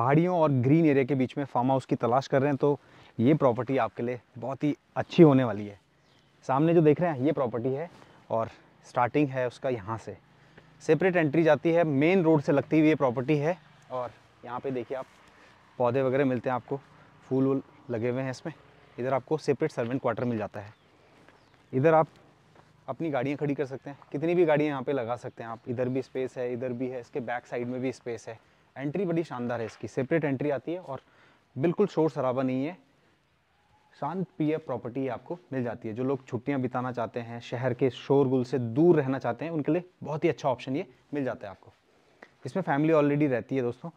पहाड़ियों और green area के बीच में फार्म हाउस की तलाश कर रहे हैं तो ये प्रॉपर्टी आपके लिए बहुत ही अच्छी होने वाली है सामने जो देख रहे हैं ये प्रॉपर्टी है और स्टार्टिंग है उसका यहाँ से सेपरेट एंट्री जाती है मेन रोड से लगती हुई ये प्रॉपर्टी है और यहाँ पे देखिए आप पौधे वगैरह मिलते हैं आपको फूल वूल लगे हुए हैं इसमें इधर आपको सेपरेट सर्वेंट क्वार्टर मिल जाता है इधर आप अपनी गाड़ियाँ खड़ी कर सकते हैं कितनी भी गाड़ियाँ यहाँ पर लगा सकते हैं आप इधर भी स्पेस है इधर भी है इसके बैक साइड में भी स्पेस है एंट्री बड़ी शानदार है इसकी सेपरेट एंट्री आती है और बिल्कुल शोर शराबा नहीं है शांत प्रिय प्रॉपर्टी आपको मिल जाती है जो लोग छुट्टियां बिताना चाहते हैं शहर के शोरगुल से दूर रहना चाहते हैं उनके लिए बहुत ही अच्छा ऑप्शन ये मिल जाता है आपको इसमें फैमिली ऑलरेडी रहती है दोस्तों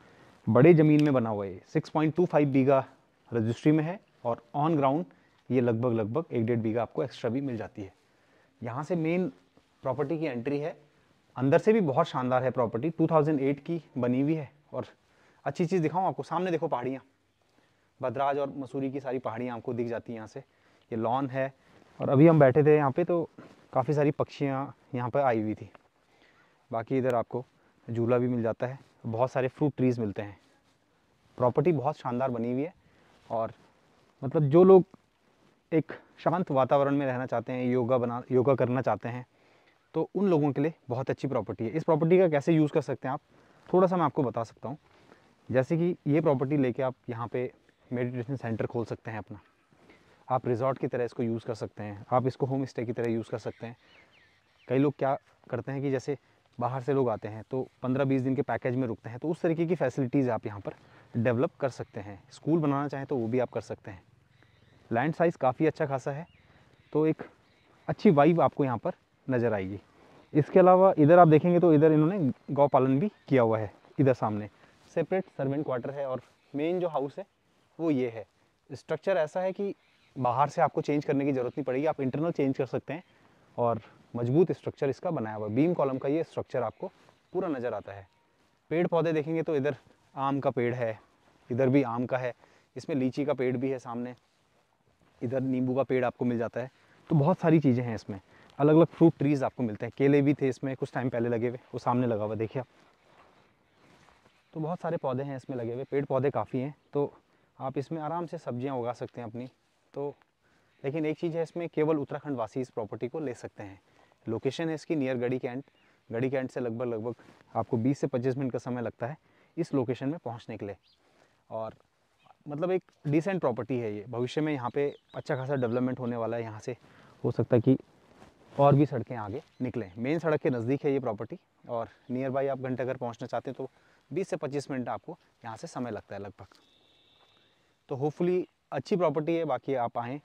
बड़े ज़मीन में बना हुआ है सिक्स पॉइंट टू फाइव बीघा रजिस्ट्री में है और ऑन ग्राउंड ये लगभग लगभग एक डेढ़ बीघा आपको एक्स्ट्रा भी मिल जाती है यहाँ से मेन प्रॉपर्टी की एंट्री है अंदर से भी बहुत शानदार है प्रॉपर्टी टू की बनी हुई है और अच्छी चीज़ दिखाऊँ आपको सामने देखो पहाड़ियाँ भद्राज और मसूरी की सारी पहाड़ियाँ आपको दिख जाती हैं यहाँ से ये लॉन है और अभी हम बैठे थे यहाँ पे तो काफ़ी सारी पक्षियाँ यहाँ पर आई हुई थी बाकी इधर आपको झूला भी मिल जाता है बहुत सारे फ्रूट ट्रीज़ मिलते हैं प्रॉपर्टी बहुत शानदार बनी हुई है और मतलब जो लोग एक शांत वातावरण में रहना चाहते हैं योगा बना योगा करना चाहते हैं तो उन लोगों के लिए बहुत अच्छी प्रॉपर्टी है इस प्रॉपर्टी का कैसे यूज़ कर सकते हैं आप थोड़ा सा मैं आपको बता सकता हूँ जैसे कि ये प्रॉपर्टी लेके आप यहाँ पे मेडिटेशन सेंटर खोल सकते हैं अपना आप रिजॉर्ट की तरह इसको यूज़ कर सकते हैं आप इसको होम स्टे की तरह यूज़ कर सकते हैं कई लोग क्या करते हैं कि जैसे बाहर से लोग आते हैं तो 15-20 दिन के पैकेज में रुकते हैं तो उस तरीके की फैसिलिटीज़ आप यहाँ पर डेवलप कर सकते हैं स्कूल बनाना चाहें तो वो भी आप कर सकते हैं लैंड साइज़ काफ़ी अच्छा खासा है तो एक अच्छी वाइब आपको यहाँ पर नज़र आएगी इसके अलावा इधर आप देखेंगे तो इधर इन्होंने गौ पालन भी किया हुआ है इधर सामने सेपरेट सर्वेंट क्वार्टर है और मेन जो हाउस है वो ये है स्ट्रक्चर ऐसा है कि बाहर से आपको चेंज करने की ज़रूरत नहीं पड़ेगी आप इंटरनल चेंज कर सकते हैं और मजबूत स्ट्रक्चर इसका बनाया हुआ बीम कॉलम का ये स्ट्रक्चर आपको पूरा नज़र आता है पेड़ पौधे देखेंगे तो इधर आम का पेड़ है इधर भी आम का है इसमें लीची का पेड़ भी है सामने इधर नींबू का पेड़ आपको मिल जाता है तो बहुत सारी चीज़ें हैं इसमें अलग अलग फ्रूट ट्रीज़ आपको मिलते हैं केले भी थे इसमें कुछ टाइम पहले लगे हुए वो सामने लगा हुआ देखिए आप तो बहुत सारे पौधे हैं इसमें लगे हुए पेड़ पौधे काफ़ी हैं तो आप इसमें आराम से सब्जियां उगा सकते हैं अपनी तो लेकिन एक चीज़ है इसमें केवल उत्तराखंड वासी इस प्रॉपर्टी को ले सकते हैं लोकेशन है इसकी near Garhi cantt Garhi cantt से लगभग लगभग आपको 20 से 25 मिनट का समय लगता है इस लोकेशन में पहुंचने के लिए और मतलब एक डिसेंट प्रॉपर्टी है ये भविष्य में यहाँ पे अच्छा खासा डेवलपमेंट होने वाला है यहाँ से हो सकता है कि और भी सड़कें आगे निकलें मेन सड़क के नज़दीक है ये प्रॉपर्टी और नियर बाई आप घर पहुँचना चाहते हैं तो बीस से पच्चीस मिनट आपको यहाँ से समय लगता है लगभग तो होपफुली अच्छी प्रॉपर्टी है बाकी आप आएँ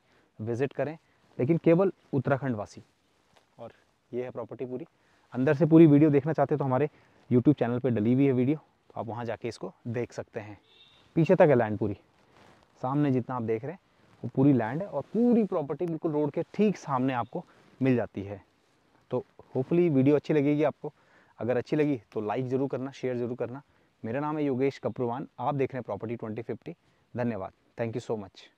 विज़िट करें लेकिन केवल उत्तराखंड वासी और ये है प्रॉपर्टी पूरी अंदर से पूरी वीडियो देखना चाहते हैं तो हमारे यूट्यूब चैनल पर डली हुई है वीडियो तो आप वहाँ जाके इसको देख सकते हैं पीछे तक है लैंड पूरी सामने जितना आप देख रहे हैं वो पूरी लैंड है और पूरी प्रॉपर्टी बिल्कुल रोड के ठीक सामने आपको मिल जाती है तो होपफुली वीडियो अच्छी लगेगी आपको अगर अच्छी लगी तो लाइक ज़रूर करना शेयर ज़रूर करना मेरा नाम है योगेश कपरवान आप देख रहे हैं प्रॉपर्टी ट्वेंटी फिफ्टी धन्यवाद थैंक यू सो मच